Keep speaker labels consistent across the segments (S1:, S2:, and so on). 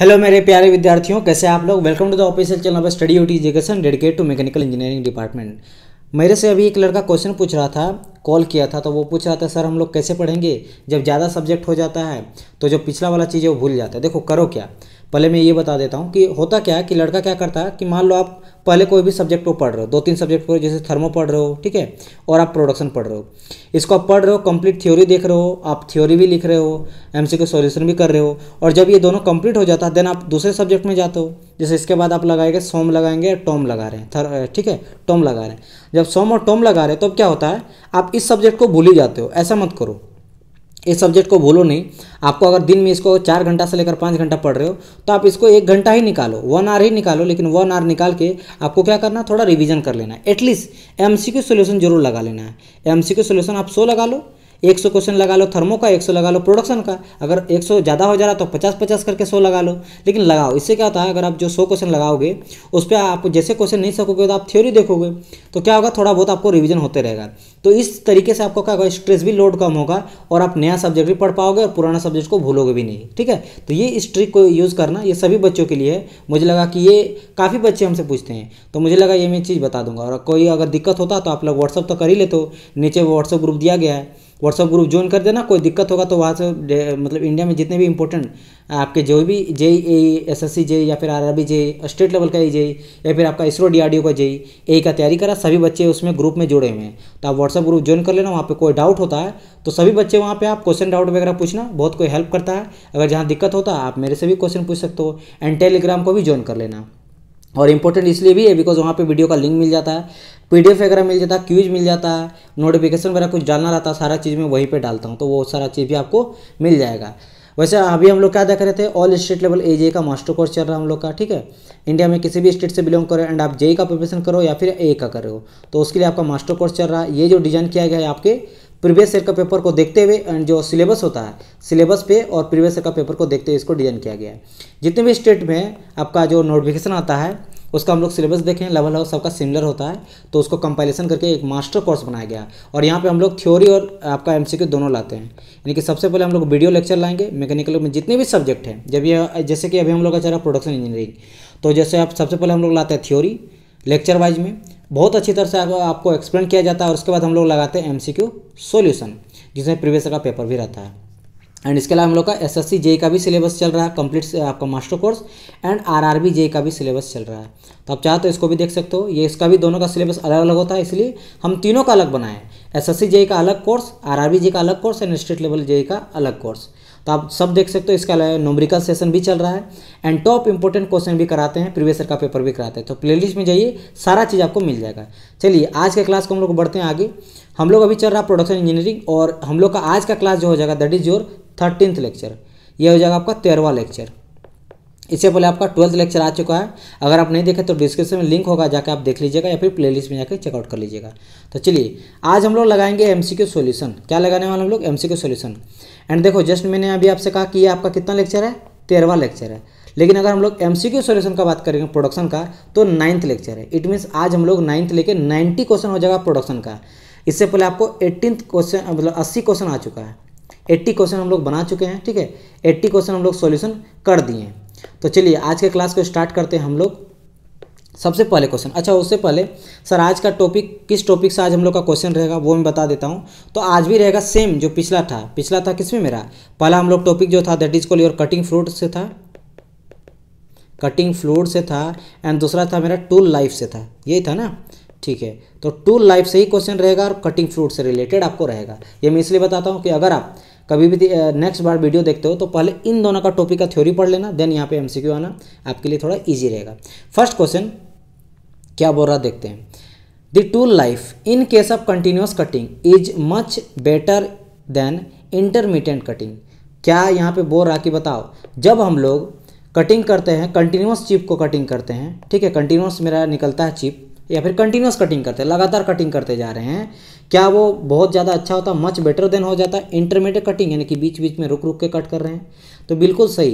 S1: hello मेरे प्यारे विद्यार्थियों कैसे आप लोग welcome to the official channel of study of education dedicate to mechanical engineering department मेरे से अभी एक लड़का क्वेश्चन पूछ रहा था कॉल किया था तो वो पूछ रहा था सर हम लोग कैसे पढ़ेंगे जब ज़्यादा सब्जेक्ट हो जाता है तो जो पिछला वाला चीज़ है वो भूल जाता है देखो करो क्या पहले मैं ये बता देता हूँ कि होता क्या कि लड़का क्या करता है कि मान लो आप पहले कोई भी सब्जेक्ट को पढ़ रहे हो दो तीन सब्जेक्ट पढ़ो जैसे थर्मो पढ़ रहे हो ठीक है और आप प्रोडक्शन पढ़ रहे हो इसको आप पढ़ रहे हो कंप्लीट थ्योरी देख रहे हो आप थ्योरी भी लिख रहे हो एम सी सोल्यूशन भी कर रहे हो और जब ये दोनों कंप्लीट हो जाता है देन आप दूसरे सब्जेक्ट में जाते हो जैसे इसके बाद आप लगाएंगे सोम लगाएंगे टोम लगा रहे हैं ठीक है टोम लगा रहे हैं जब सोम और टोम लगा रहे हो तो क्या होता है आप इस सब्जेक्ट को भूल ही जाते हो ऐसा मत करो इस सब्जेक्ट को भूलो नहीं आपको अगर दिन में इसको चार घंटा से लेकर पाँच घंटा पढ़ रहे हो तो आप इसको एक घंटा ही निकालो वन आवर ही निकालो लेकिन वन आवर निकाल के आपको क्या करना थोड़ा रिवीजन कर लेना है एटलीस्ट एम सी सोल्यूशन जरूर लगा लेना है एम सी सोल्यूशन आप सो लगा लो एक सौ क्वेश्चन लगा लो थर्मो का एक सौ लगा लो प्रोडक्शन का अगर एक सौ ज़्यादा हो जा रहा तो पचास पचास करके सौ लगा लो लेकिन लगाओ इससे क्या होता है अगर आप जो सौ क्वेश्चन लगाओगे उस पर आप जैसे क्वेश्चन नहीं सकोगे तो आप थ्योरी देखोगे तो क्या होगा थोड़ा बहुत आपको रिविजन होते रहेगा तो इस तरीके से आपको क्या होगा स्ट्रेस भी लोड कम होगा और आप नया सब्जेक्ट भी पढ़ पाओगे और पुराना सब्जेक्ट को भूलोगे भी नहीं ठीक है तो ये इस ट्रिक को यूज़ करना ये सभी बच्चों के लिए है मुझे लगा कि ये काफ़ी बच्चे हमसे पूछते हैं तो मुझे लगा ये मैं चीज़ बता दूंगा और कोई अगर दिक्कत होता तो आप लोग व्हाट्सअप तो कर ही लेते हो नीचे व्हाट्सअप ग्रुप दिया गया है व्हाट्सअप ग्रुप ज्वाइन कर देना कोई दिक्कत होगा तो वहाँ से मतलब इंडिया में जितने भी इंपॉर्टेंट आपके जो भी जे एस एस सी जे या फिर R R B J state level का ई जे या फिर आपका ISRO D R D O का जे ए का तैयारी करा सभी बच्चे उसमें ग्रुप में जुड़े हुए हैं तो आप व्हाट्सअप ग्रुप ज्वाइन कर लेना वहाँ पर कोई डाउट होता है तो सभी बच्चे वहाँ पर आप क्वेश्चन डाउट वगैरह पूछना बहुत कोई हेल्प करता है अगर जहाँ दिक्कत होता है आप मेरे से भी क्वेश्चन पूछ सकते हो एंड टेलीग्राम को भी ज्वाइन कर लेना और इंपॉर्टेंट इसलिए भी है बिकॉज वहाँ पे वीडियो का लिंक मिल जाता है पीडीएफ वगैरह मिल जाता है क्यूज मिल जाता है नोटिफिकेशन वगैरह कुछ डालना रहता है सारा चीज़ मैं वहीं पे डालता हूँ तो वो सारा चीज़ भी आपको मिल जाएगा वैसे अभी हम लोग क्या देख रहे थे ऑल स्टेट लेवल ए का मास्टर कोर्स चल रहा है हम लोग का ठीक है इंडिया में किसी भी स्टेट से बिलोंग करो एंड आप जे का प्रिपरेशन करो या फिर ए का करो तो उसके लिए आपका मास्टर कोर्स चल रहा है ये जो डिज़ाइन किया गया है आपके प्रीवियस ईयर का पेपर को देखते हुए एंड जो सिलेबस होता है सिलेबस पे और प्रीवियस ईयर का पेपर को देखते हुए इसको डिजाइन किया गया है जितने भी स्टेट में आपका जो नोटिफिकेशन आता है उसका हम लोग सिलेबस देखें लेवल हाउस सबका सिमिलर होता है तो उसको कंपाइलेशन करके एक मास्टर कोर्स बनाया गया और यहाँ पे हम लोग थ्योरी और आपका एमसीक्यू दोनों लाते हैं यानी कि सबसे पहले हम लोग वीडियो लेक्चर लाएंगे मैकेनिकल में जितने भी सब्जेक्ट हैं जब ये जैसे कि अभी हम लोग का चल रहा प्रोडक्शन इंजीनियरिंग तो जैसे आप सबसे पहले हम लोग लाते हैं थ्योरी लेक्चर वाइज में बहुत अच्छी तरह से आपको एक्सप्लेन किया जाता है और उसके बाद हम लोग लगाते हैं एम सी क्यू सोल्यूशन जिसमें प्रीवियस का पेपर भी रहता है एंड इसके अलावा हम लोग का एस एस सी जे का भी सिलेबस चल रहा है कंप्लीट आपका master course and R R B J का भी सिलेबस चल रहा है तो आप चाहो तो इसको भी देख सकते हो ये इसका भी दोनों का सिलेबस अलग अलग होता है इसलिए हम तीनों का अलग बनाए एस एस सी जे का अलग course R R B J का अलग course and state level J का अलग कोर्स तो आप सब देख सकते हो इसके अलावा नोमरिकल सेशन भी चल रहा है एंड टॉप इंपॉर्टेंट क्वेश्चन भी कराते हैं प्रीवियसर का पेपर भी कराते हैं तो प्ले में जाइए सारा चीज़ आपको मिल जाएगा चलिए आज के क्लास को हम लोग बढ़ते हैं आगे हम लोग अभी चल रहा है प्रोडक्शन इंजीनियरिंग और हम लोग का आज का क्लास जो हो जाएगा that is your thirteenth lecture यह हो जाएगा आपका तेरहवा लेक्चर इससे पहले आपका ट्वेल्थ लेक्चर आ चुका है अगर आप नहीं देखे तो डिस्क्रिप्शन में लिंक होगा जाकर आप देख लीजिएगा या फिर प्लेलिस्ट में जाकर चेकआउट कर लीजिएगा तो चलिए आज हम लोग लगाएंगे एम सी सॉल्यूशन क्या लगाने वाले हम लोग एम सी सॉल्यूशन एंड देखो जस्ट मैंने अभी आपसे कहा कि ये आपका कितना लेक्चर है तेरहवा लेक्चर है लेकिन अगर हम लोग एम सी सॉल्यूशन का बात करेंगे प्रोडक्शन का तो नाइन्थ लेक्चर है इट मीन्स आज हम लोग नाइन्थ लेके नाइन्टी क्वेश्चन हो जाएगा प्रोडक्शन का इससे पहले आपको एट्टीन क्वेश्चन मतलब अस्सी क्वेश्चन आ चुका है एट्टी क्वेश्चन हम लोग बना चुके हैं ठीक है एट्टी क्वेश्चन हम लोग सॉल्यूशन कर दिए हैं तो चलिए आज के क्लास को स्टार्ट करते हैं हम लोग सबसे पहले क्वेश्चन अच्छा उससे पहले सर आज का टॉपिक किस टॉपिक से आज हम लोग का क्वेश्चन रहेगा वो मैं बता देता हूँ तो आज भी रहेगा सेम जो पिछला था पिछला था किसमें मेरा पहला हम लोग टॉपिक जो था that is call your cutting fruit से था कटिंग फ्लूड से था एंड दूसरा था मेरा टूल लाइफ से था यही था ना ठीक है तो टूल लाइफ से ही क्वेश्चन रहेगा और कटिंग फ्लूड से रिलेटेड आपको रहेगा ये मैं इसलिए बताता हूँ कि अगर आप कभी भी नेक्स्ट बार वीडियो देखते हो तो पहले इन दोनों का टॉपिक का थ्योरी पढ़ लेना देन यहाँ पे एमसीक्यू आना आपके लिए थोड़ा ईजी रहेगा फर्स्ट क्वेश्चन क्या बोल रहा देखते हैं the tool life in case of continuous cutting is much better than intermediate cutting क्या यहाँ पे बोल रहा कि बताओ जब हम लोग कटिंग करते हैं कंटिन्यूस चिप को कटिंग करते हैं ठीक है कंटिन्यूस मेरा निकलता है चिप या फिर कंटिन्यूस कटिंग करते हैं लगातार कटिंग करते जा रहे हैं क्या वो बहुत ज़्यादा अच्छा होता मच बेटर देन हो जाता इंटरमीडिएट कटिंग यानी कि बीच बीच में रुक रुक के कट कर रहे हैं तो बिल्कुल सही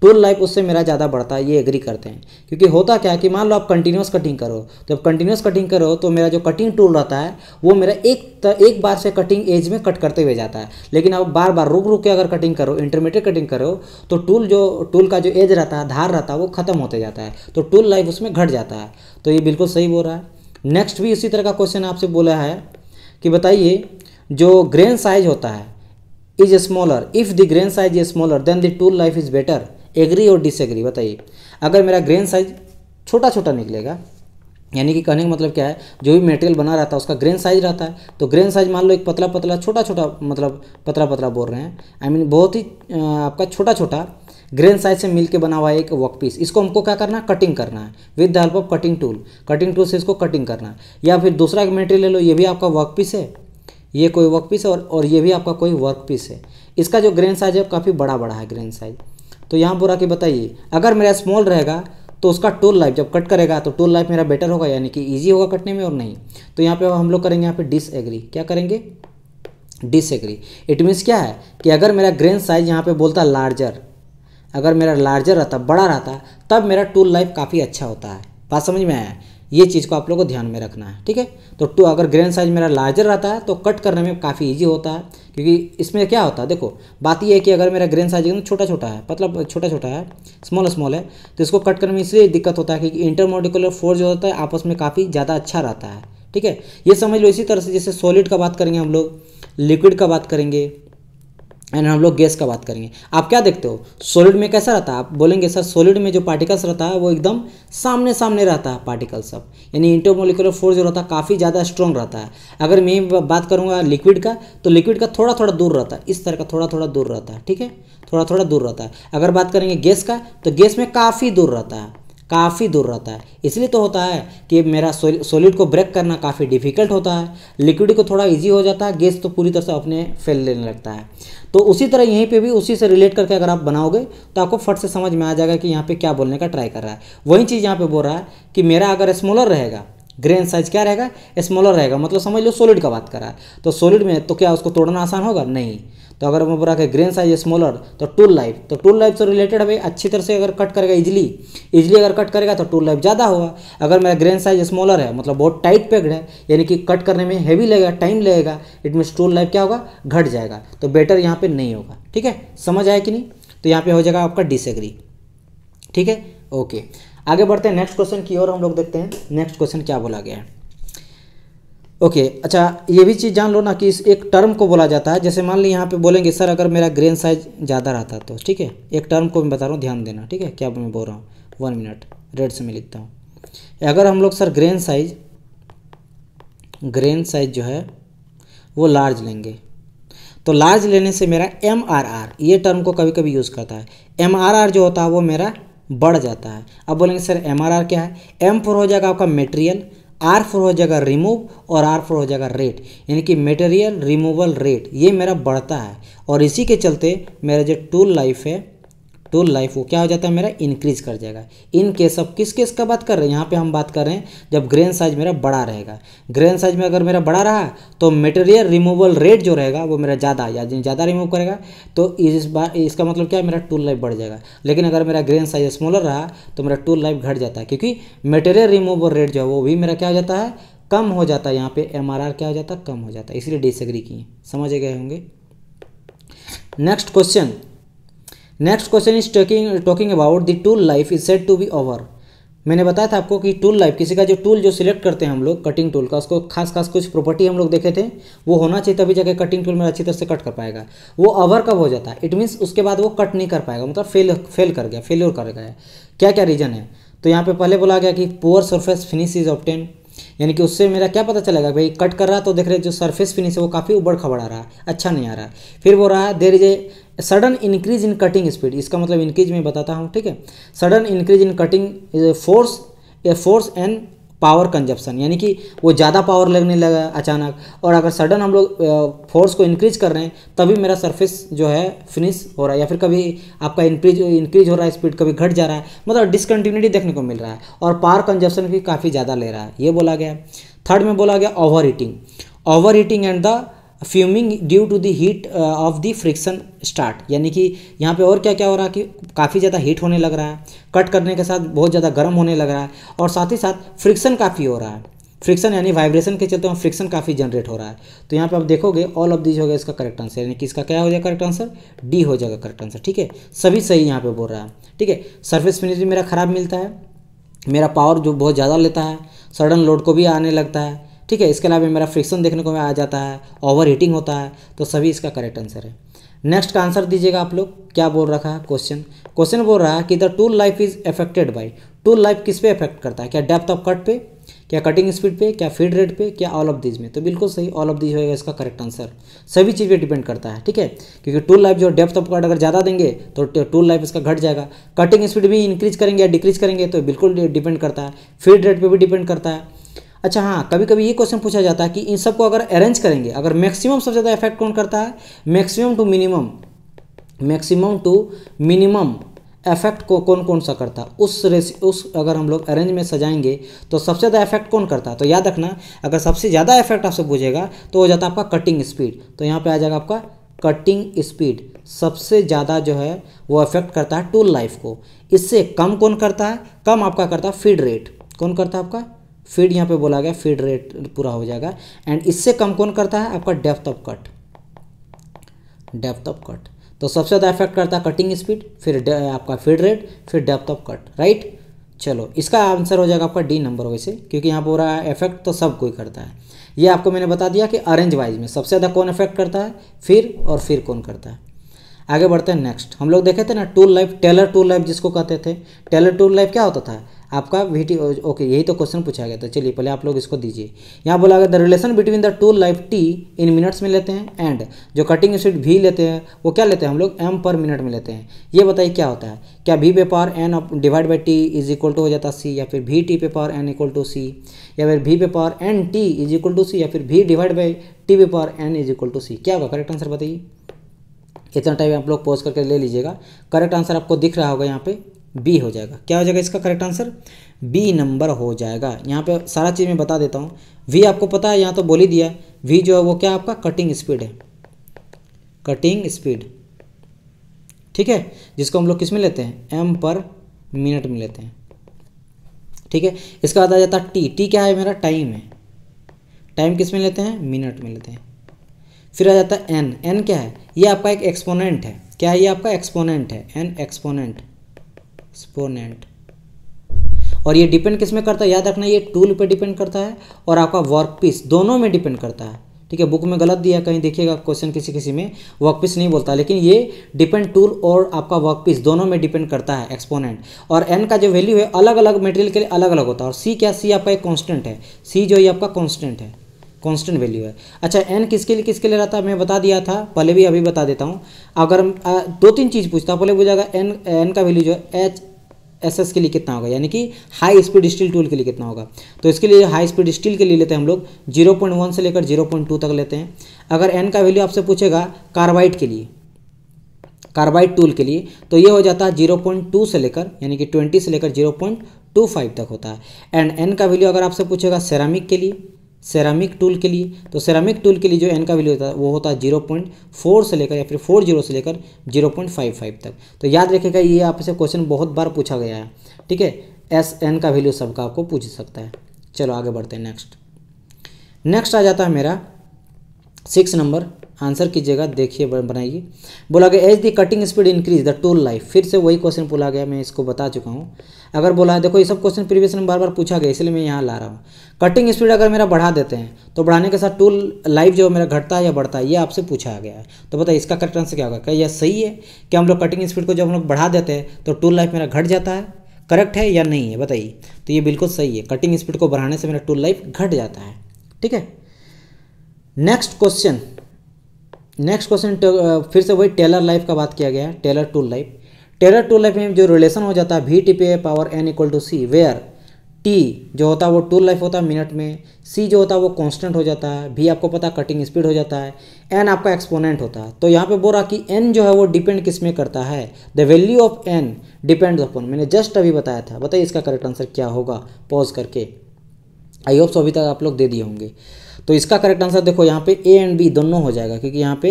S1: टूल लाइफ उससे मेरा ज़्यादा बढ़ता है ये एग्री करते हैं क्योंकि होता क्या है कि मान लो आप कंटिन्यूस कटिंग करो तो जब कंटिन्यूस कटिंग करो तो मेरा जो कटिंग टूल रहता है वो मेरा एक एक बार से कटिंग एज में कट करते हुए जाता है लेकिन आप बार बार रुक रुक के अगर कटिंग करो इंटरमीडिएट कटिंग करो तो टूल जो टूल का जो एज रहता है धार रहता है वो खत्म होते जाता है तो टूल लाइफ उसमें घट जाता है तो ये बिल्कुल सही बोल रहा है नेक्स्ट भी इसी तरह का क्वेश्चन आपसे बोला है कि बताइए जो ग्रेन साइज होता है is smaller if the grain size is smaller then the tool life is better agree और डिसएग्री बताइए अगर मेरा ग्रेन साइज छोटा छोटा निकलेगा यानी कि कहने का मतलब क्या है जो भी मटेरियल बना रहता है उसका ग्रेन साइज रहता है तो ग्रेन साइज मान लो एक पतला पतला छोटा छोटा मतलब पतला पतला बोल रहे हैं आई I मीन mean, बहुत ही आपका छोटा छोटा ग्रेन साइज से मिल के बना हुआ है एक वर्क पीस इसको हमको क्या करना है कटिंग करना है with the help of cutting tool cutting tool से इसको कटिंग करना है या फिर दूसरा एक मटेरियल ले लो ये भी आपका वर्क पीस है ये कोई वर्क पीस है और, और ये भी आपका कोई वर्क पीस है इसका जो ग्रेन साइज है काफ़ी बड़ा बड़ा है ग्रेन साइज तो यहाँ बुरा कि बताइए अगर मेरा स्मॉल रहेगा तो उसका टूल लाइफ जब कट करेगा तो टूल लाइफ मेरा बेटर होगा यानी कि ईजी होगा कटने में और नहीं तो यहाँ पर हम लोग करेंगे यहाँ डिस एग्री क्या करेंगे डिसएग्री इट मीन्स क्या है कि अगर मेरा ग्रेन साइज यहाँ पे बोलता लार्जर अगर मेरा लार्जर रहता बड़ा रहता तब मेरा टूल लाइफ काफ़ी अच्छा होता है बात समझ में आया ये चीज़ को आप लोग को ध्यान में रखना है ठीक है तो टू अगर ग्रेन साइज मेरा लार्जर रहता है तो कट करने में काफ़ी ईजी होता है क्योंकि इसमें क्या होता है देखो बात यह है कि अगर मेरा ग्रेन साइज एकदम छोटा छोटा है मतलब छोटा छोटा है स्मॉल स्मॉल है तो इसको कट करने में इसलिए दिक्कत होता है क्योंकि इंटरमोडिकुलर फोर्स जो होता है आपस में काफ़ी ज़्यादा अच्छा रहता है ठीक है ये समझ लो इसी तरह से जैसे सॉलिड का बात करेंगे हम लोग लिक्विड का बात करेंगे एंड हम लोग गैस का बात करेंगे आप क्या देखते हो सॉलिड में कैसा रहता है आप बोलेंगे सर सॉलिड में जो पार्टिकल्स रहता है वो एकदम सामने सामने रहता है पार्टिकल सब यानी इंटरमोलिकुलर फोर्स जो रहता है काफ़ी ज़्यादा स्ट्रॉन्ग रहता है अगर मैं बात करूँगा लिक्विड का तो लिक्विड का थोड़ा थोड़ा दूर रहता है इस तरह का थोड़ा थोड़ा दूर रहता है ठीक है थोड़ा थोड़ा दूर रहता है अगर बात करेंगे गैस का तो गैस में काफ़ी दूर रहता है काफ़ी दूर रहता है इसलिए तो होता है कि मेरा सॉलिड को ब्रेक करना काफ़ी डिफिकल्ट होता है लिक्विड को थोड़ा इजी हो जाता है गैस तो पूरी तरह से अपने फैल लेने लगता है तो उसी तरह यहीं पे भी उसी से रिलेट करके अगर आप बनाओगे तो आपको फट से समझ में आ जाएगा कि यहाँ पे क्या बोलने का ट्राई कर रहा है वही चीज़ यहाँ पे बोल रहा है कि मेरा अगर स्मॉलर रहेगा ग्रेन साइज क्या रहेगा स्मॉलर रहेगा मतलब समझ लो सॉलिड का बात कर रहा है तो सॉलिड में तो क्या उसको तोड़ना आसान होगा नहीं तो अगर मैं बोला कि ग्रेन साइज स्मॉलर तो टूल लाइफ तो टूल लाइफ से रिलेटेड हमें अच्छी तरह से अगर कट करेगा इजिली इजिली अगर कट करेगा तो टूल लाइफ ज़्यादा होगा अगर मेरा ग्रेन साइज स्मॉलर है मतलब बहुत टाइट पैक्ड है यानी कि कट करने में हैवी लगेगा टाइम लगेगा इट मीन्स टूल लाइफ क्या होगा घट जाएगा तो बेटर यहाँ पर नहीं होगा ठीक है समझ आया कि नहीं तो यहाँ पर हो जाएगा आपका डिसग्री ठीक है ओके आगे बढ़ते हैं नेक्स्ट क्वेश्चन की ओर हम लोग देखते हैं नेक्स्ट क्वेश्चन क्या बोला गया है ओके अच्छा ये भी चीज़ जान लो ना कि इस एक टर्म को बोला जाता है जैसे मान ली यहाँ पे बोलेंगे सर अगर मेरा ग्रेन साइज ज़्यादा रहता तो ठीक है एक टर्म को मैं बता रहा हूँ ध्यान देना ठीक है क्या मैं बोल रहा हूँ वन मिनट रेड से मैं लिखता हूँ अगर हम लोग sir grain size grain size जो है वो लार्ज लेंगे तो लार्ज लेने से मेरा एम आर आर ये टर्म को कभी कभी यूज़ करता है एम आर आर जो होता है वो मेरा बढ़ जाता है अब बोलेंगे सर एम क्या है एम फोर हो जाएगा आपका मेटेरियल आर फोर हो जाएगा रिमूव और आर फोर हो जाएगा रेट यानी कि मेटेरियल रिमूवल रेट ये मेरा बढ़ता है और इसी के चलते मेरा जो टूल लाइफ है तो लाइफ वो क्या हो जाता है मेरा इंक्रीज कर जाएगा इन केस ऑफ किस केस का बात कर रहे हैं यहाँ पे हम बात कर रहे हैं जब ग्रेन साइज मेरा बड़ा रहेगा ग्रेन साइज में अगर मेरा बड़ा रहा तो मटेरियल रिमूवल रेट जो रहेगा वो मेरा ज़्यादा या ज़्यादा रिमूव करेगा तो इस बार इसका मतलब क्या है मेरा टूल लाइफ बढ़ जाएगा लेकिन अगर मेरा ग्रेन साइज स्मॉलर रहा तो मेरा टूल लाइफ घट जाता है क्योंकि मटेरियल रिमूवल रेट जो है वो भी मेरा क्या हो जाता है कम हो जाता है यहाँ पे एम क्या हो जाता है कम हो जाता है इसलिए डिसग्री किए समझ गए होंगे next question next question is talking talking about the tool life is set to be over मैंने बताया था आपको कि टूल लाइफ किसी का जो टूल जो सिलेक्ट करते हैं हम लोग कटिंग टूल का उसको खास खास कुछ प्रॉपर्टी हम लोग देखे थे वो होना चाहिए तभी जाके कटिंग टूल में अच्छी तरह से कट कर पाएगा वो ओवर कब हो जाता है इट मीन्स उसके बाद वो कट नहीं कर पाएगा मतलब फेल फेल कर गया फेल्योर कर गया क्या क्या रीज़न है तो यहाँ पे पहले बोला गया कि poor surface finish is obtain यानी कि उससे मेरा क्या पता चलेगा भाई कट कर रहा तो देख रहे जो सरफेस फिनिश है वो काफ़ी उबड़ खबड़ आ रहा है अच्छा नहीं आ रहा है फिर वो रहा there is a sudden increase in cutting speed इसका मतलब इंक्रीज में बताता हूँ ठीक है sudden increase in cutting force a force and power consumption यानी कि वो ज़्यादा पावर लगने लगा अचानक और अगर सडन हम लोग फोर्स को इंक्रीज कर रहे हैं तभी मेरा सरफेस जो है फिनिश हो रहा है या फिर कभी आपका इंक्रीज इंक्रीज हो रहा है स्पीड कभी घट जा रहा है मतलब डिसकंटिन्यूटी देखने को मिल रहा है और पावर कंजप्शन भी काफ़ी ज़्यादा ले रहा है ये बोला गया थर्ड में बोला गया overheating overheating and the fuming due to the heat of the friction start यानी कि यहाँ पे और क्या क्या हो रहा है कि काफ़ी ज़्यादा हीट होने लग रहा है कट करने के साथ बहुत ज़्यादा गर्म होने लग रहा है और साथ ही साथ फ्रिक्शन काफ़ी हो रहा है फ्रिक्शन यानी वाइब्रेशन के चलते हम फ्रिक्शन काफ़ी जनरेट हो रहा है तो यहाँ पे आप देखोगे ऑल ऑफ दीज हो गया इसका करेक्ट आंसर यानी कि इसका क्या हो जाएगा करेक्ट आंसर डी हो जाएगा करेक्ट आंसर ठीक है सभी सही यहाँ पे बोल रहा है ठीक है सर्फेस फिनिश भी मेरा ख़राब मिलता है मेरा पावर जो बहुत ज़्यादा लेता है सडन लोड को भी आने लगता है ठीक है इसके अलावा मेरा फ्रिक्शन देखने को आ जाता है ओवर हीटिंग होता है तो सभी इसका करेक्ट आंसर है नेक्स्ट का आंसर दीजिएगा आप लोग क्या बोल रखा है क्वेश्चन क्वेश्चन बोल रहा है कि the tool life is affected by tool life किस पे अफेक्ट करता है क्या डेप्थ ऑफ कट पे क्या कटिंग स्पीड पे क्या फीड रेट पे क्या ऑल ऑफ दीज में तो बिल्कुल सही ऑल ऑफ दीज होएगा इसका करेक्ट आंसर सभी चीज़ पे डिपेंड करता है ठीक है क्योंकि टूल लाइफ जो डेप्थ ऑफ कट अगर ज़्यादा देंगे तो टूल लाइफ इसका घट जाएगा कटिंग स्पीड भी इंक्रीज करेंगे या डिक्रीज करेंगे तो बिल्कुल डिपेंड करता है फीड रेट पर भी डिपेंड करता है अच्छा हाँ कभी कभी ये क्वेश्चन पूछा जाता है कि इन सबको अगर अरेंज करेंगे अगर मैक्सिमम सबसे ज़्यादा इफेक्ट कौन करता है maximum to minimum maximum to minimum effect को कौन कौन सा करता है उस रेस उस अगर हम लोग अरेंज में सजाएंगे तो सबसे ज़्यादा इफेक्ट कौन करता है तो याद रखना अगर सबसे ज़्यादा इफेक्ट आपसे पूछेगा तो हो जाता है आपका कटिंग स्पीड तो यहाँ पर आ जाएगा आपका कटिंग स्पीड सबसे ज़्यादा जो है वो अफेक्ट करता है टूल लाइफ को इससे कम कौन करता है कम आपका करता है फीड रेट कौन करता है आपका फीड यहाँ पे बोला गया फीड रेट पूरा हो जाएगा एंड इससे कम कौन करता है आपका depth of cut depth of cut तो सबसे ज़्यादा इफेक्ट करता है कटिंग स्पीड फिर आपका फीड रेट फिर डेप्थ ऑफ कट राइट चलो इसका आंसर हो जाएगा आपका डी नंबर वैसे क्योंकि यहाँ पूरा इफेक्ट तो सब कोई करता है ये आपको मैंने बता दिया कि अरेंज वाइज में सबसे ज़्यादा कौन इफेक्ट करता है फिर और फिर कौन करता है आगे बढ़ते हैं नेक्स्ट हम लोग देखे थे ना tool life Taylor tool life जिसको कहते थे टेलर टूल लाइफ क्या होता था आपका वीडियो ओके यही तो क्वेश्चन पूछा गया था चलिए पहले आप लोग इसको दीजिए यहाँ बोला गया the relation between the tool life T in minutes में लेते हैं एंड जो कटिंग स्पीड भी लेते हैं वो क्या लेते हैं हम लोग एम पर मिनट में लेते हैं ये बताइए क्या होता है क्या वी पे power N divide by T is equal to हो जाता है सी या फिर वी टी पे power N equal to C या फिर वी पे power N T is equal to C या फिर वी डिवाइड बाई टी पे power N is equal to C क्या होगा करेक्ट आंसर बताइए इतना टाइम आप लोग पोस्ट करके ले लीजिएगा करेक्ट आंसर आपको दिख रहा होगा यहाँ पे बी हो जाएगा क्या हो जाएगा इसका करेक्ट आंसर बी नंबर हो जाएगा यहाँ पे सारा चीज़ मैं बता देता हूँ वी आपको पता है यहाँ तो बोल ही दिया वी जो है वो क्या आपका कटिंग स्पीड है कटिंग स्पीड ठीक है जिसको हम लोग किस में लेते हैं एम पर मिनट में लेते हैं ठीक है इसका बाद आ जाता है टी टी क्या है मेरा टाइम है टाइम किस में लेते हैं मिनट में लेते हैं फिर आ जाता है एन एन क्या है ये आपका एक एक्सपोनेंट है क्या है ये आपका एक्सपोनेंट है एन एक्सपोनेंट एक्सपोनेंट और ये डिपेंड किस में करता है याद रखना ये टूल पे डिपेंड करता है और आपका वर्कपीस दोनों में डिपेंड करता है ठीक है बुक में गलत दिया कहीं देखिएगा क्वेश्चन किसी किसी में वर्क पीस नहीं बोलता लेकिन ये डिपेंड टूल और आपका वर्क पीस दोनों में डिपेंड करता है एक्सपोनेंट और एन का जो वैल्यू है अलग अलग मटेरियल के लिए अलग अलग होता है और सी क्या सी आपका एक कॉन्स्टेंट है सी जो ये आपका कॉन्स्टेंट है कांस्टेंट वैल्यू है अच्छा एन किसके लिए किसके लिए रहता है मैं बता दिया था पहले भी अभी बता देता हूँ अगर दो तीन चीज़ पूछता हूँ पहले पूछाएगा एन एन का वैल्यू जो है एच एस एस के लिए कितना होगा यानी कि हाई स्पीड स्टील टूल के लिए कितना होगा तो इसके लिए हाई स्पीड स्टील के लिए लेते हैं हम लोग वन से लेकर टू तक लेते हैं अगर एन का वैल्यू आपसे पूछेगा कार्बाइड के लिए कार्बाइड टूल के लिए तो ये हो जाता है टू से लेकर यानी कि ट्वेंटी से लेकर जीरो टू फाइव तक होता है एंड एन का वैल्यू अगर आपसे पूछेगा सेरामिक के लिए सेरामिक टूल के लिए तो सेरामिक टूल के लिए जो एन का वैल्यू होता है वो होता है जीरो पॉइंट फोर से लेकर या फिर फोर जीरो से लेकर जीरो पॉइंट फाइव फाइव तक तो याद रखेगा ये आपसे क्वेश्चन बहुत बार पूछा गया है ठीक है एस एन का वैल्यू सबका आपको पूछ सकता है चलो आगे बढ़ते हैं नेक्स्ट नेक्स्ट आ जाता है मेरा सिक्स नंबर आंसर कीजिएगा देखिए बनाइए बोला गया as the cutting speed increase the tool life फिर से वही क्वेश्चन बोला गया मैं इसको बता चुका हूँ अगर बोला है देखो ये सब क्वेश्चन प्रीवियस में बार बार पूछा गया इसलिए मैं यहाँ ला रहा हूँ कटिंग स्पीड अगर मेरा बढ़ा देते हैं तो बढ़ाने के साथ टूल लाइफ जो मेरा घटता है या बढ़ता है ये आपसे पूछा गया है तो बताइए इसका करेक्ट आंसर क्या होगा क्या यह सही है कि हम लोग कटिंग स्पीड को जब हम लोग बढ़ा देते हैं तो टूल लाइफ मेरा घट जाता है करेक्ट है या नहीं है बताइए तो ये बिल्कुल सही है कटिंग स्पीड को बढ़ाने से मेरा टूल लाइफ घट जाता है ठीक है next question next question uh, फिर से वही टेलर लाइफ का बात किया गया है Taylor tool life Taylor tool life में जो रिलेशन हो जाता है V T A power N equal to C where T जो होता है वो टूल लाइफ होता है मिनट में सी जो होता है वो कांस्टेंट हो जाता है भी आपको पता कटिंग स्पीड हो जाता है एन आपका एक्सपोनेंट होता है तो यहाँ पे बोल रहा कि एन जो है वो डिपेंड किस में करता है the value of N depends upon मैंने जस्ट अभी बताया था बताइए इसका करेक्ट आंसर क्या होगा पॉज करके आई होप सो अभी तक आप लोग दे दिए होंगे तो इसका करेक्ट आंसर देखो यहाँ पे ए एंड बी दोनों हो जाएगा क्योंकि यहाँ पे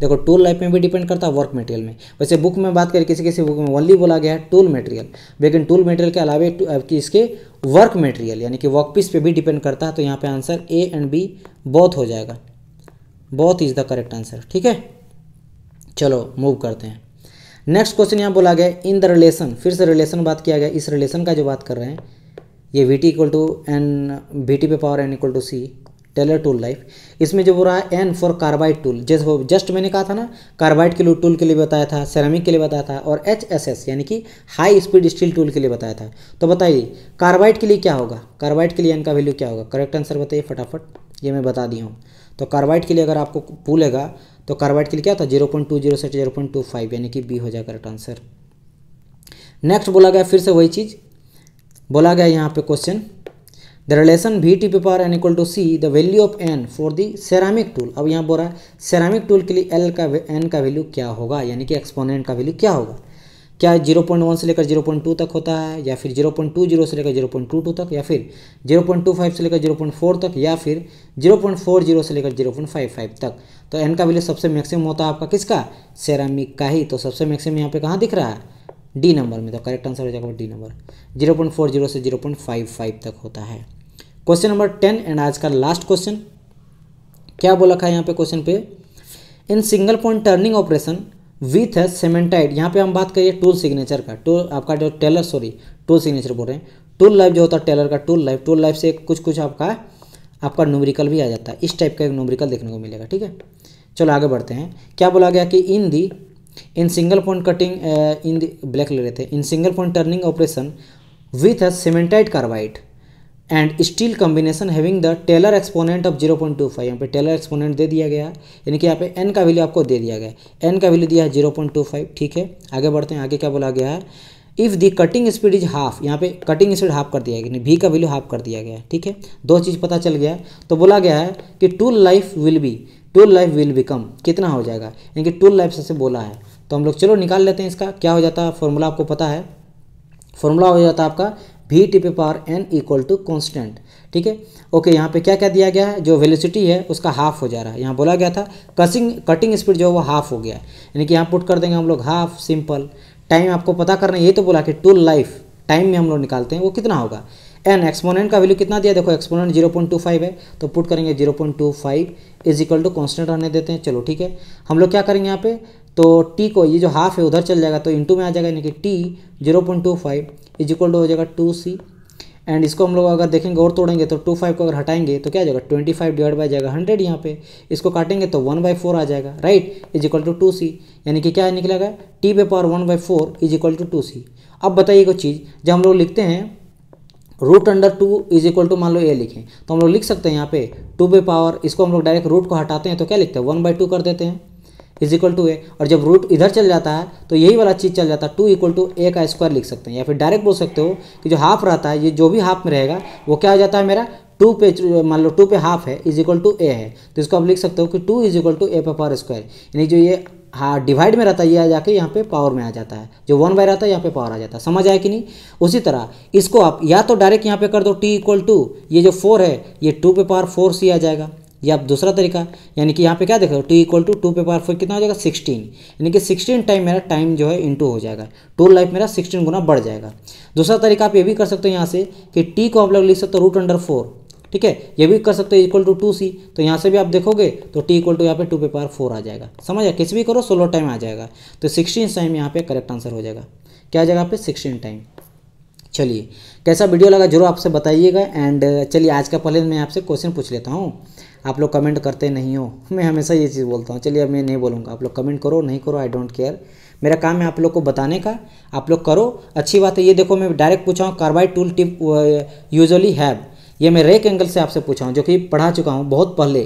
S1: देखो टूल लाइफ में भी डिपेंड करता है वर्क मटेरियल में वैसे बुक में बात करें किसी किसी बुक में वनली बोला गया है टूल मटेरियल लेकिन टूल मटेरियल के अलावा इसके वर्क मटेरियल यानी कि वर्क पीस पर भी डिपेंड करता है तो यहाँ पर आंसर ए एंड बी बहुत हो जाएगा बहुत इज द करेक्ट आंसर ठीक है चलो मूव करते हैं नेक्स्ट क्वेश्चन यहाँ बोला गया इन द रिलेशन फिर से रिलेशन बात किया गया इस रिलेशन का जो बात कर रहे हैं ये V T equal to N V T पे power N equal to C Taylor tool life इसमें जो हो रहा है एन फॉर कार्बाइड टूल जैसे जस्ट मैंने कहा था ना कार्बाइड के टूल के लिए बताया था सेरामिक के लिए बताया था और एच एस एस यानी कि हाई स्पीड स्टील टूल के लिए बताया था तो बताइए कार्बाइड के लिए क्या होगा कार्बाइड के लिए एन का वैल्यू क्या होगा करेक्ट आंसर बताइए फटाफट ये मैं बता दिया हूँ तो कार्बाइड के लिए अगर आपको भूलेगा तो कार्बाइड के लिए क्या था जीरो पॉइंट टू जीरो से जीरो पॉइंट टू फाइव यानी कि बी हो जाएगा करेक्ट आंसर नेक्स्ट बोला गया फिर से वही चीज़ बोला गया यहाँ पे question the relation V T P power N equal to C the value of N for the ceramic tool अब यहाँ बोल रहा है सेरामिक टूल के लिए एल का एन का वैल्यू क्या होगा यानी कि एक्सपोनेंट का वैल्यू क्या होगा क्या जीरो पॉइंट वन से लेकर जीरो पॉइंट टू तक होता है या फिर जीरो पॉइंट टू जीरो से लेकर जीरो पॉइंट टू टू तक या फिर जीरो पॉइंट टू फाइव से लेकर जीरो पॉइंट फोर तक या फिर जीरो पॉइंट फोर जीरो से लेकर जीरो पॉइंट फाइव फाइव तक तो एन का वैल्यू सबसे मैक्सिमम होता है आपका किसका सेरामिक का ही तो सबसे मैक्सिमम यहाँ पे कहाँ दिख रहा है डी नंबर में तो करेक्ट आंसर हो जाएगा D number zero point four zero से जीरो पॉइंट फाइव फाइव तक होता है क्वेश्चन नंबर टेन एंड आज का लास्ट क्वेश्चन क्या बोला था यहाँ पे क्वेश्चन पे in single point turning operation with है सीमेंटाइड यहाँ पे हम बात करिए टूल सिग्नेचर का टूल आपका जो टेलर सॉरी टूल सिग्नेचर बोल रहे हैं टूल लाइफ जो होता है टेलर का टूल लाइफ टूल लाइफ से कुछ कुछ आपका आपका न्यूमरिकल भी आ जाता है इस टाइप का एक न्यूमरिकल देखने को मिलेगा ठीक है चलो आगे बढ़ते हैं क्या बोला गया कि in the in single point cutting in the black ले रहे थे in single point turning operation with है cemented carbide and steel combination having the Taylor exponent of 0.25 point two five यहाँ पर टेलर एक्सपोनेंट दे दिया गया है यानी कि यहाँ पे एन का वैल्यू आपको दे दिया गया है एन का वैल्यू दिया है 0.25 ठीक है आगे बढ़ते हैं आगे क्या बोला गया है if the cutting speed is half यहाँ पे कटिंग स्पीड हाफ कर दिया गया भी का वैल्यू हाफ कर दिया गया है ठीक है दो चीज़ पता चल गया तो बोला गया है कि tool life will be tool life will become कितना हो जाएगा यानी कि टूल लाइफ से बोला है तो हम लोग चलो निकाल लेते हैं इसका क्या हो जाता है फॉर्मूला आपको पता है फॉर्मूला हो जाता है आपका वी टी पे power N equal to constant ठीक है ओके यहाँ पे क्या क्या दिया गया है जो वेलोसिटी है उसका हाफ हो जा रहा है यहाँ बोला गया था कसिंग कटिंग स्पीड जो है वो हाफ हो गया यानी कि यहाँ पुट कर देंगे हम लोग हाफ सिंपल टाइम आपको पता करना ये तो बोला कि टू लाइफ टाइम में हम लोग निकालते हैं वो कितना होगा एन एक्सपोनेंट का वैल्यू कितना दिया देखो एक्सपोनेंट 0.25 है तो पुट करेंगे 0.25 point two five is equal to constant रहने देते हैं चलो ठीक है हम लोग क्या करेंगे यहाँ पे तो टी को ये जो हाफ है उधर चल जाएगा तो इंटू में आ जाएगा यानी कि T zero point two five is equal to हो जाएगा टू सी एंड इसको हम लोग अगर देखेंगे और तोड़ेंगे तो टू फाइव को अगर हटाएंगे तो क्या आ जाएगा ट्वेंटी फाइव डिवाइड बाई जाएगा हंड्रेड यहाँ पे इसको काटेंगे तो वन बाई फोर आ जाएगा right is equal to two C यानी कि क्या निकलेगा टी पे power one by four is equal to two C अब बताइए कोई चीज़ जब हम लोग लिखते हैं root under two is equal to मान लो ए लिखें तो हम लोग लिख सकते हैं यहाँ पे टू पे पावर इसको हम लोग डायरेक्ट रूट को हटाते हैं तो क्या लिखते हैं वन बाई टू कर देते हैं इज इक्वल टू ए और जब रूट इधर चल जाता है तो यही वाला चीज़ चल जाता है टू इक्वल टू ए का स्क्वायर लिख सकते हैं या फिर डायरेक्ट बोल सकते हो कि जो हाफ रहता है ये जो भी हाफ में रहेगा वो क्या हो जाता है मेरा टू पे मान लो टू पे हाफ है इज इक्वल टू ए है तो इसको आप लिख सकते हो कि two is equal to A पे पावर स्क्वायर यानी जो ये हाँ डिवाइड में रहता है ये आ जाके यहाँ पे पावर में आ जाता है जो वन बाय रहता है यहाँ पे पावर आ जाता है समझ आया कि नहीं उसी तरह इसको आप या तो डायरेक्ट यहाँ पे कर दो टी इक्वल टू ये जो फोर है ये टू पे पावर फोर सी आ जाएगा या आप दूसरा तरीका यानी कि यहाँ पे क्या देख रहे हो टू इक्वल टू टू पे पावर फोर कितना हो जाएगा सिक्सटीन यानी कि सिक्सटीन टाइम मेरा टाइम जो है इंटू हो जाएगा टोल लाइफ मेरा सिक्सटीन गुना बढ़ जाएगा दूसरा तरीका आप ये भी कर सकते हो यहाँ से कि टी को आप लोग लिख सकते हो रूट अंडर फोर ठीक है ये भी कर सकते हो इक्वल टू टू सी तो यहाँ से भी आप देखोगे तो टी इक्वल टू यहाँ पे टू पे पावर फोर आ जाएगा समझ आया किस भी करो सोलह टाइम आ जाएगा तो सिक्सटीन टाइम यहाँ पे करेक्ट आंसर हो जाएगा क्या आ जाएगा आप सिक्सटीन टाइम चलिए कैसा वीडियो लगा जरूर आपसे बताइएगा एंड चलिए आज का पहले मैं आपसे क्वेश्चन पूछ लेता हूँ आप लोग कमेंट करते नहीं हो मैं हमेशा ये चीज़ बोलता हूँ चलिए अब मैं नहीं बोलूँगा आप लोग कमेंट करो नहीं करो आई डोंट केयर मेरा काम है आप लोग को बताने का आप लोग करो अच्छी बात है ये देखो मैं डायरेक्ट पूछा हूँ carbide tool tip usually have ये मैं रेक एंगल से आपसे पूछा हूँ जो कि पढ़ा चुका हूँ बहुत पहले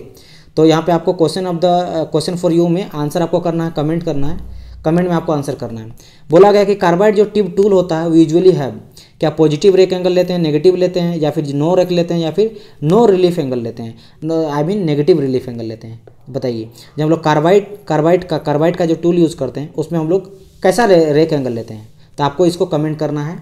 S1: तो यहाँ पे आपको question of the question for you में आंसर आपको करना है कमेंट करना है कमेंट में आपको आंसर करना है बोला गया कि कार्बाइड जो टिप टूल होता है वो यूजली हैव क्या पॉजिटिव रेक एंगल लेते हैं नेगेटिव लेते हैं या फिर नो रेक लेते हैं या फिर नो रिलीफ एंगल लेते हैं I mean negative relief angle लेते हैं बताइए जब हम लोग कार्बाइड कार्बाइड का कार्बाइड का जो टूल यूज़ करते हैं उसमें हम लोग कैसा रेक एंगल लेते हैं तो आपको इसको कमेंट करना है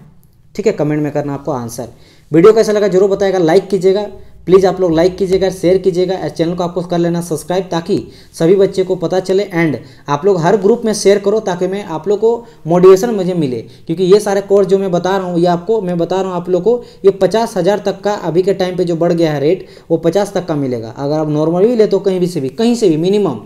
S1: ठीक है कमेंट में करना आपको आंसर वीडियो कैसा लगा जरूर बताएगा लाइक कीजिएगा प्लीज़ आप लोग लाइक कीजिएगा शेयर कीजिएगा चैनल को आपको कर लेना सब्सक्राइब ताकि सभी बच्चे को पता चले एंड आप लोग हर ग्रुप में शेयर करो ताकि मैं आप लोग को मोटिवेशन मुझे मिले क्योंकि ये सारे कोर्स जो मैं बता रहा हूँ ये आपको मैं बता रहा हूँ आप लोग को ये पचास हज़ार तक का अभी के टाइम पर जो बढ़ गया है रेट वो पचास तक का मिलेगा अगर आप नॉर्मल भी ले तो कहीं भी से भी कहीं से भी मिनिमम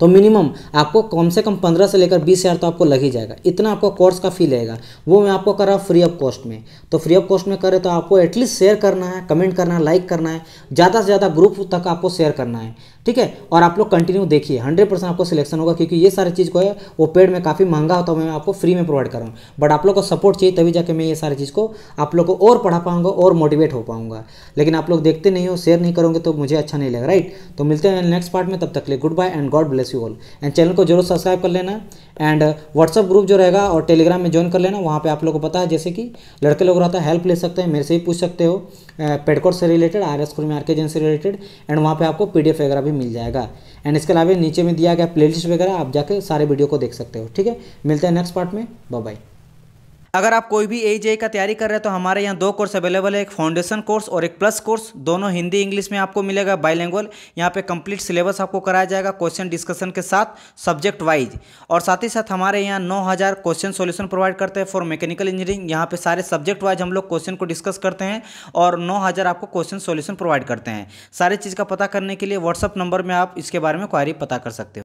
S1: तो मिनिमम आपको कम से कम पंद्रह से लेकर बीस हज़ार तो आपको लग ही जाएगा इतना आपको कोर्स का फी लगेगा वो मैं आपको कर रहा हूँ फ्री ऑफ कॉस्ट में तो फ्री ऑफ कॉस्ट में करे तो आपको एटलीस्ट शेयर करना है कमेंट करना है लाइक करना है ज़्यादा से ज़्यादा ग्रुप तक आपको शेयर करना है ठीक है और आप लोग कंटिन्यू देखिए हंड्रेड परसेंट आपको सिलेक्शन होगा क्योंकि ये सारी चीज़ को है वो पेड में काफ़ी महंगा होता है मैं आपको फ्री में प्रोवाइड करूँ बट आप लोग को सपोर्ट चाहिए तभी जाके मैं ये सारी चीज़ को आप लोग को और पढ़ा पाऊंगा और मोटिवेट हो पाऊंगा लेकिन आप लोग देखते नहीं हो शेयर नहीं करोगे तो मुझे अच्छा नहीं लगेगा राइट तो मिलते हैं नेक्स्ट पार्ट में तब तक ले good bye and God bless you all and channel को जरूर सब्सक्राइब कर लेना एंड व्हाट्सअप ग्रुप जो रहेगा और टेलीग्राम में ज्वाइन कर लेना वहाँ पे आप लोगों को पता है जैसे कि लड़के लोग रहता है हेल्प ले सकते हैं मेरे से ही पूछ सकते हो पेडकोड uh, से रिलेटेड आर एस में आर के से रिलेटेड एंड वहाँ पर आपको पी वगैरह भी मिल जाएगा एंड इसके अलावा नीचे में दिया गया प्लेलिस्ट वगैरह आप जाकर सारे वीडियो को देख सकते हो ठीक है मिलते हैं नेक्स्ट पार्ट में बाय अगर आप कोई भी ए का तैयारी कर रहे हैं तो हमारे यहाँ दो कोर्स अवेलेबल है एक फाउंडेशन कोर्स और एक प्लस कोर्स दोनों हिंदी इंग्लिश में आपको मिलेगा बाइलैंग्वल यहाँ पे कंप्लीट सिलेबस आपको कराया जाएगा क्वेश्चन डिस्कशन के साथ सब्जेक्ट वाइज और साथ ही साथ हमारे यहाँ नौ हज़ार क्वेश्चन सोल्यूशन प्रोवाइड करते हैं फॉर मैकेनिकल इंजीनियरिंग यहाँ पर सारे सब्जेक्ट वाइज हम लोग क्वेश्चन को डिस्कस करते हैं और नौ हज़ार आपको क्वेश्चन सोल्यूशन प्रोवाइड करते हैं सारे चीज़ का पता करने के लिए व्हाट्सअप नंबर में आप इसके बारे में क्वारी पता कर सकते हो